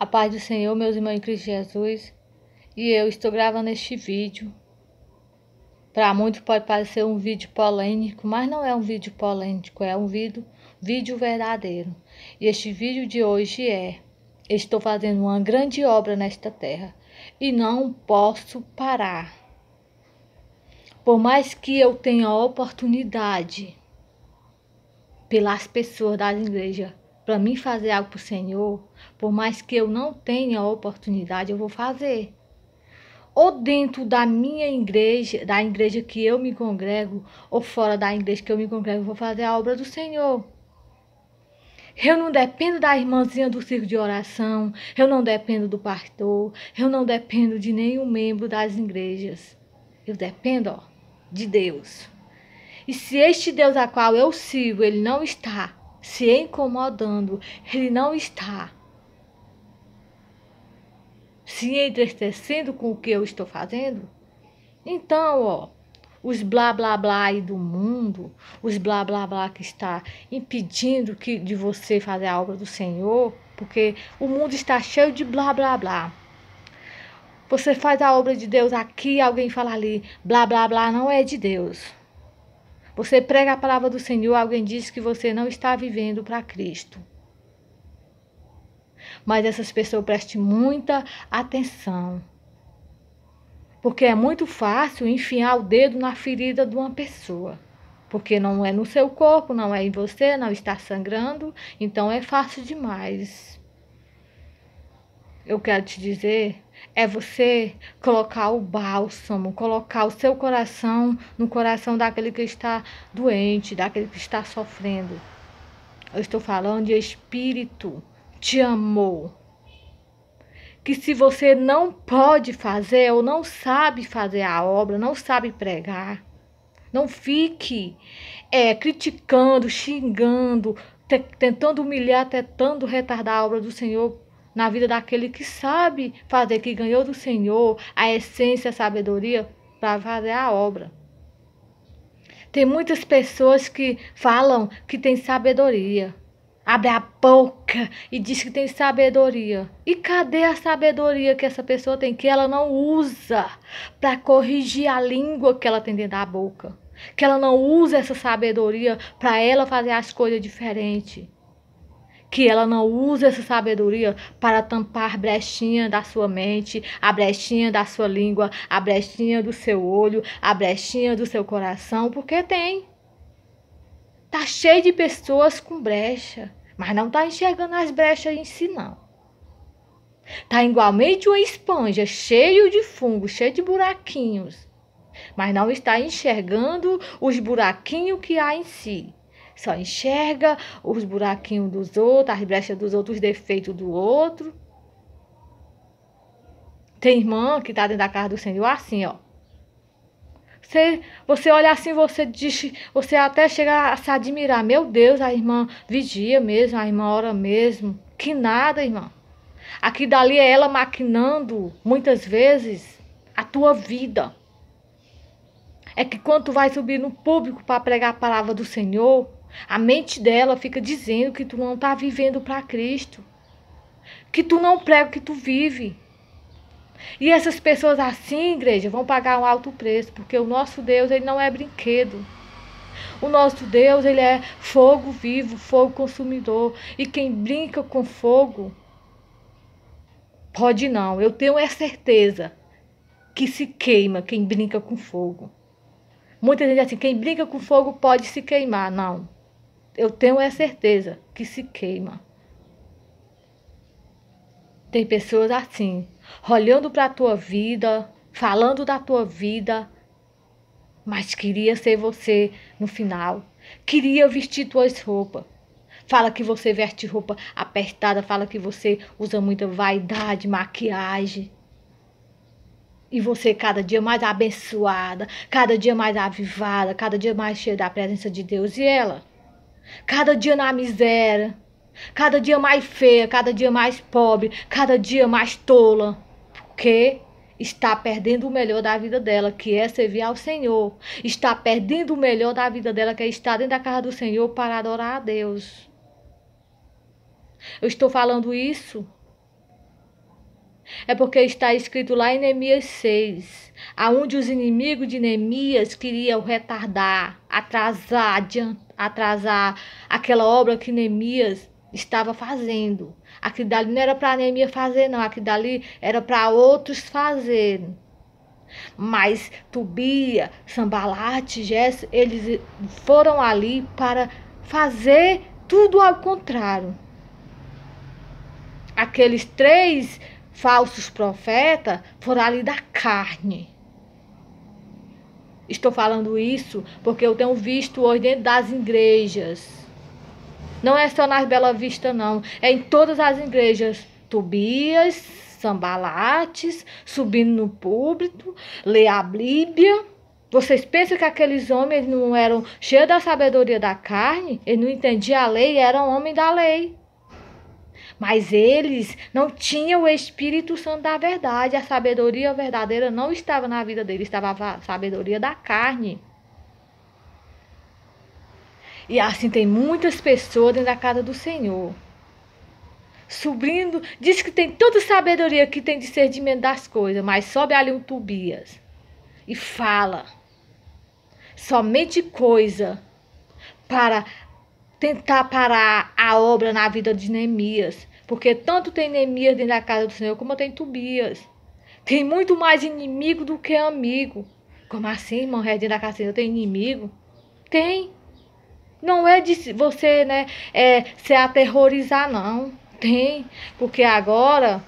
A paz do Senhor, meus irmãos em Cristo Jesus. E eu estou gravando este vídeo. Para muitos pode parecer um vídeo polêmico, mas não é um vídeo polêmico, é um vídeo, vídeo verdadeiro. E este vídeo de hoje é: Estou fazendo uma grande obra nesta terra e não posso parar. Por mais que eu tenha oportunidade pelas pessoas da igreja para mim fazer algo para o Senhor, por mais que eu não tenha oportunidade, eu vou fazer. Ou dentro da minha igreja, da igreja que eu me congrego, ou fora da igreja que eu me congrego, eu vou fazer a obra do Senhor. Eu não dependo da irmãzinha do circo de oração, eu não dependo do pastor, eu não dependo de nenhum membro das igrejas. Eu dependo ó, de Deus. E se este Deus a qual eu sirvo, ele não está se incomodando, ele não está se entristecendo com o que eu estou fazendo? Então, ó, os blá blá blá aí do mundo, os blá blá blá que está impedindo que de você fazer a obra do Senhor, porque o mundo está cheio de blá blá blá. Você faz a obra de Deus aqui, alguém fala ali, blá blá blá não é de Deus. Você prega a palavra do Senhor, alguém diz que você não está vivendo para Cristo. Mas essas pessoas prestem muita atenção. Porque é muito fácil enfiar o dedo na ferida de uma pessoa. Porque não é no seu corpo, não é em você, não está sangrando, então é fácil demais eu quero te dizer é você colocar o bálsamo, colocar o seu coração no coração daquele que está doente, daquele que está sofrendo. Eu estou falando de espírito de amor. Que se você não pode fazer ou não sabe fazer a obra, não sabe pregar, não fique é, criticando, xingando, tentando humilhar, tentando retardar a obra do Senhor na vida daquele que sabe fazer, que ganhou do Senhor a essência, a sabedoria para fazer a obra. Tem muitas pessoas que falam que tem sabedoria, abre a boca e diz que tem sabedoria. E cadê a sabedoria que essa pessoa tem que ela não usa para corrigir a língua que ela tem dentro da boca? Que ela não usa essa sabedoria para ela fazer as coisas diferentes que ela não use essa sabedoria para tampar a brechinha da sua mente, a brechinha da sua língua, a brechinha do seu olho, a brechinha do seu coração, porque tem. Tá cheio de pessoas com brecha, mas não tá enxergando as brechas em si não. Tá igualmente uma esponja, cheio de fungo, cheio de buraquinhos, mas não está enxergando os buraquinhos que há em si só enxerga os buraquinhos dos outros, as brechas dos outros, os defeitos do outro. Tem irmã que tá dentro da casa do Senhor assim, ó. Você, você olha assim, você diz, você até chega a se admirar. Meu Deus, a irmã vigia mesmo, a irmã ora mesmo. Que nada, irmã. Aqui dali é ela maquinando, muitas vezes, a tua vida. É que quando tu vai subir no público para pregar a palavra do Senhor, a mente dela fica dizendo que tu não está vivendo para Cristo, que tu não prega o que tu vive. E essas pessoas assim, igreja, vão pagar um alto preço, porque o nosso Deus, ele não é brinquedo. O nosso Deus, ele é fogo vivo, fogo consumidor, e quem brinca com fogo pode não. Eu tenho a certeza que se queima quem brinca com fogo. Muita gente diz assim, quem brinca com fogo pode se queimar. Não eu tenho a é certeza que se queima. Tem pessoas assim, olhando para a tua vida, falando da tua vida, mas queria ser você no final. Queria vestir tuas roupas. Fala que você veste roupa apertada, fala que você usa muita vaidade, maquiagem. E você cada dia mais abençoada, cada dia mais avivada, cada dia mais cheia da presença de Deus. E ela? Cada dia na miséria. Cada dia mais feia, cada dia mais pobre, cada dia mais tola. Porque está perdendo o melhor da vida dela, que é servir ao Senhor. Está perdendo o melhor da vida dela, que é estar dentro da casa do Senhor para adorar a Deus. Eu estou falando isso é porque está escrito lá em Neemias 6, aonde os inimigos de Neemias queriam retardar, atrasar, adiantar atrasar aquela obra que Neemias estava fazendo. Aquilo dali não era para Neemias fazer, não. Aquilo dali era para outros fazerem. Mas Tubia, Sambalate, Gesso, eles foram ali para fazer tudo ao contrário. Aqueles três falsos profetas foram ali da carne. Estou falando isso porque eu tenho visto hoje dentro das igrejas. Não é só nas Bela Vista, não. É em todas as igrejas. Tobias, sambalates, subindo no púlpito, ler a Bíblia. Vocês pensam que aqueles homens não eram cheios da sabedoria da carne? Eles não entendiam a lei, eram homens da lei. Mas eles não tinham o Espírito Santo da verdade. A sabedoria verdadeira não estava na vida deles, estava a sabedoria da carne. E assim tem muitas pessoas dentro da casa do Senhor. Subindo, diz que tem toda sabedoria, que tem discernimento das coisas, mas sobe ali um Tubias e fala somente coisa para tentar parar a obra na vida de Neemias, porque tanto tem Neemias dentro da casa do Senhor como tem Tobias. Tem muito mais inimigo do que amigo. Como assim, irmão? É dentro da casa do Senhor tem inimigo? Tem. Não é de você né, é, se aterrorizar, não. Tem. Porque agora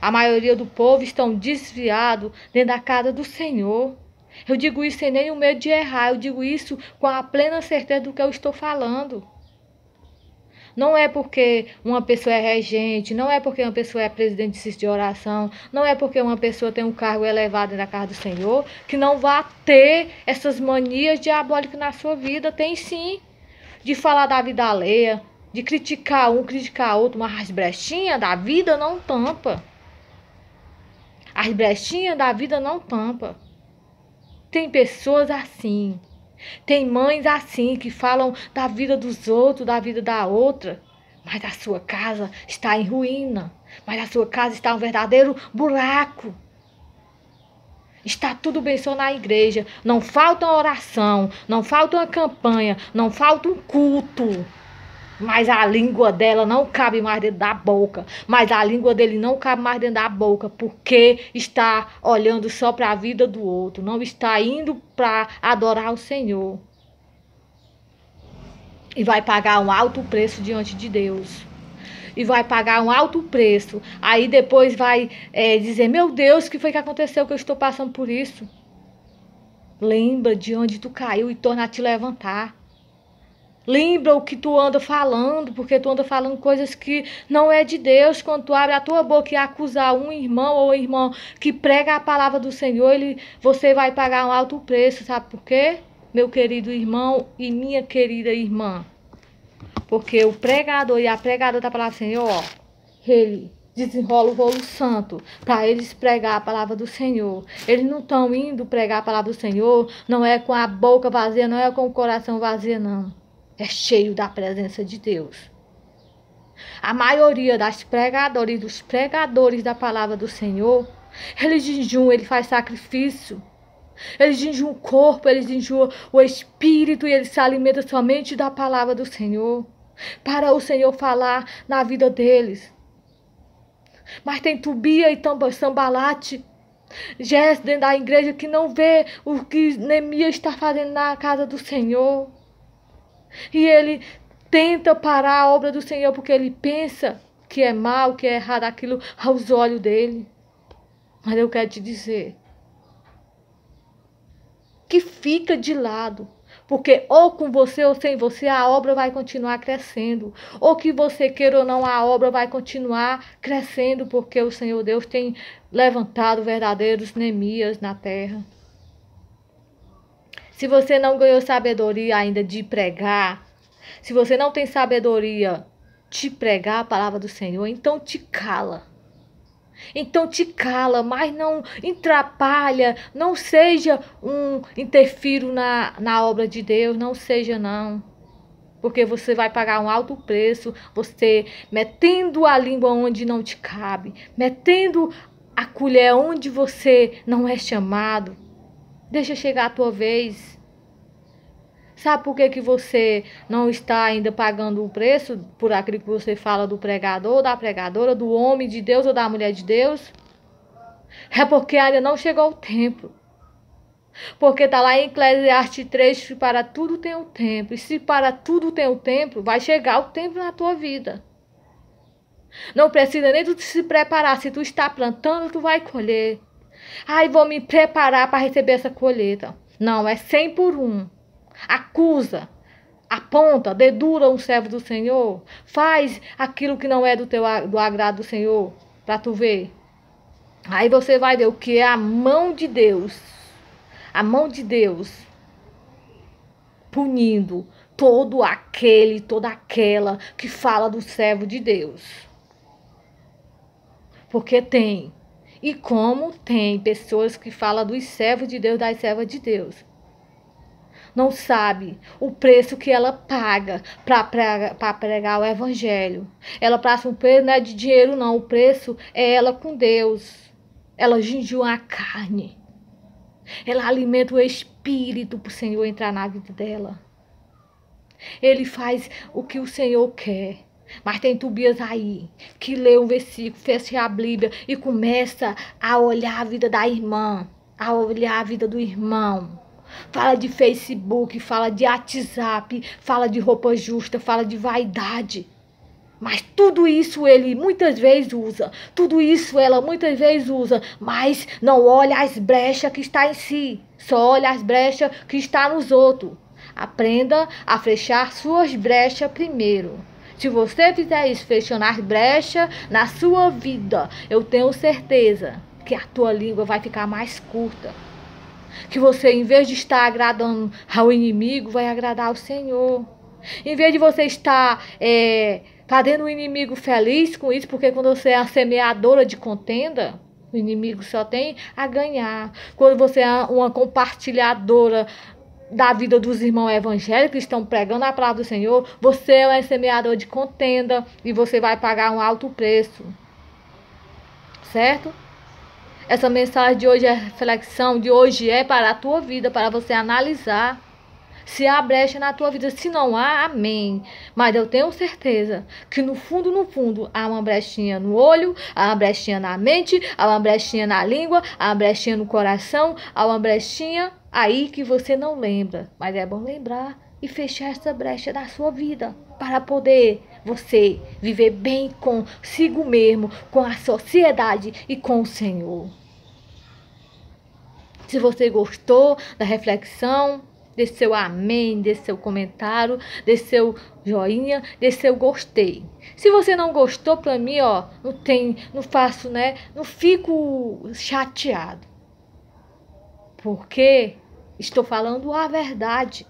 a maioria do povo estão desviado dentro da casa do Senhor. Eu digo isso sem nenhum medo de errar, eu digo isso com a plena certeza do que eu estou falando. Não é porque uma pessoa é regente, não é porque uma pessoa é presidente de de oração, não é porque uma pessoa tem um cargo elevado na casa do Senhor que não vá ter essas manias diabólicas na sua vida. Tem sim. De falar da vida alheia, de criticar um, criticar outro, mas as brechinhas da vida não tampa. As brechinhas da vida não tampa. Tem pessoas assim tem mães assim que falam da vida dos outros, da vida da outra, mas a sua casa está em ruína, mas a sua casa está um verdadeiro buraco. Está tudo bem só na igreja, não falta oração, não falta uma campanha, não falta um culto mas a língua dela não cabe mais dentro da boca, mas a língua dele não cabe mais dentro da boca, porque está olhando só para a vida do outro, não está indo para adorar o Senhor. E vai pagar um alto preço diante de Deus. E vai pagar um alto preço. Aí depois vai é, dizer: Meu Deus, o que foi que aconteceu que eu estou passando por isso? Lembra de onde tu caiu e torna a te levantar. Lembra o que tu anda falando, porque tu anda falando coisas que não é de Deus. Quando tu abre a tua boca e acusar um irmão ou irmã que prega a palavra do Senhor, ele, você vai pagar um alto preço, sabe por quê? Meu querido irmão e minha querida irmã. Porque o pregador e a pregadora da palavra do Senhor, ó, ele desenrola o rolo santo para eles pregar a palavra do Senhor. Eles não estão indo pregar a palavra do Senhor, não é com a boca vazia, não é com o coração vazio, não é cheio da presença de Deus. A maioria das pregadoras e dos pregadores da palavra do Senhor, eles jejuam, ele faz sacrifício. Eles jejuam o corpo, eles jejuam o espírito e eles se alimentam somente da palavra do Senhor. Para o Senhor falar na vida deles. Mas tem Tubia e Sambalate, Jéssica dentro da igreja que não vê o que Nemia está fazendo na casa do Senhor. E ele tenta parar a obra do Senhor porque ele pensa que é mal, que é errado aquilo aos olhos dele. Mas eu quero te dizer que fica de lado. Porque ou com você ou sem você a obra vai continuar crescendo. Ou que você queira ou não, a obra vai continuar crescendo, porque o Senhor Deus tem levantado verdadeiros Neemias na terra. Se você não ganhou sabedoria ainda de pregar, se você não tem sabedoria de pregar a palavra do Senhor, então te cala. Então te cala, mas não atrapalha, não seja um interfiro na, na obra de Deus, não seja não. Porque você vai pagar um alto preço, você metendo a língua onde não te cabe, metendo a colher onde você não é chamado. Deixa chegar a tua vez. Sabe por que, que você não está ainda pagando o preço por aquilo que você fala do pregador, da pregadora, do homem de Deus ou da mulher de Deus? É porque ainda não chegou o tempo. Porque está lá em Eclesiastes 3 para tudo tem o um tempo. E se para tudo tem o um tempo, vai chegar o tempo na tua vida. Não precisa nem tu se preparar. Se tu está plantando, tu vai colher. Ai, vou me preparar para receber essa colheita. Não, é cem por um. Acusa, aponta, dedura um servo do Senhor. Faz aquilo que não é do teu do agrado do Senhor, para tu ver. Aí você vai ver o que é a mão de Deus. A mão de Deus punindo todo aquele, toda aquela que fala do servo de Deus. Porque tem e como tem pessoas que falam dos servos de Deus, das servas de Deus. Não sabe o preço que ela paga para pregar, pregar o evangelho. Ela passa um preço, não é de dinheiro, não. O preço é ela com Deus. Ela gingiu a carne. Ela alimenta o espírito para o Senhor entrar na vida dela. Ele faz o que o Senhor quer. Mas tem Tobias aí que lê um versículo, fecha a Bíblia e começa a olhar a vida da irmã, a olhar a vida do irmão. Fala de Facebook, fala de WhatsApp, fala de roupa justa, fala de vaidade. Mas tudo isso ele muitas vezes usa, tudo isso ela muitas vezes usa, mas não olha as brechas que está em si, só olha as brechas que está nos outros. Aprenda a fechar suas brechas primeiro. Se você fizer isso, fechar brecha na sua vida, eu tenho certeza que a tua língua vai ficar mais curta. Que você, em vez de estar agradando ao inimigo, vai agradar ao Senhor. Em vez de você estar é, fazendo o inimigo feliz com isso, porque quando você é a semeadora de contenda, o inimigo só tem a ganhar. Quando você é uma compartilhadora da vida dos irmãos evangélicos que estão pregando a palavra do Senhor, você é um semeador de contenda e você vai pagar um alto preço. Certo? Essa mensagem de hoje é reflexão, de hoje é para a tua vida, para você analisar se há brecha na tua vida. Se não há, amém. Mas eu tenho certeza que no fundo, no fundo, há uma brechinha no olho, há uma brechinha na mente, há uma brechinha na língua, há uma brechinha no coração, há uma brechinha aí que você não lembra. Mas é bom lembrar e fechar essa brecha na sua vida para poder você viver bem consigo mesmo, com a sociedade e com o Senhor. Se você gostou da reflexão, Dê seu amém, dê seu comentário, dê seu joinha, dê seu gostei. Se você não gostou, para mim, ó, não tem, não faço, né? Não fico chateado. Porque estou falando a verdade.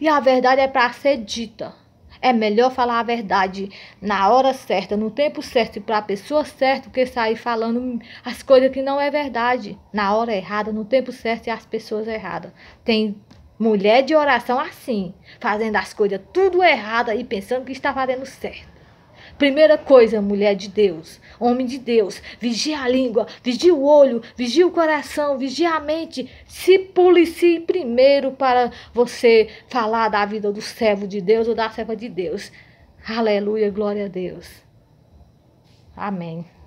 E a verdade é para ser dita. É melhor falar a verdade na hora certa, no tempo certo e para a pessoa certa, que sair falando as coisas que não é verdade, na hora errada, no tempo certo e as pessoas erradas. Tem mulher de oração assim, fazendo as coisas tudo errada e pensando que está fazendo certo. Primeira coisa, mulher de Deus, homem de Deus, vigia a língua, vigia o olho, vigia o coração, vigia a mente. Se policie primeiro para você falar da vida do servo de Deus ou da serva de Deus. Aleluia, glória a Deus. Amém.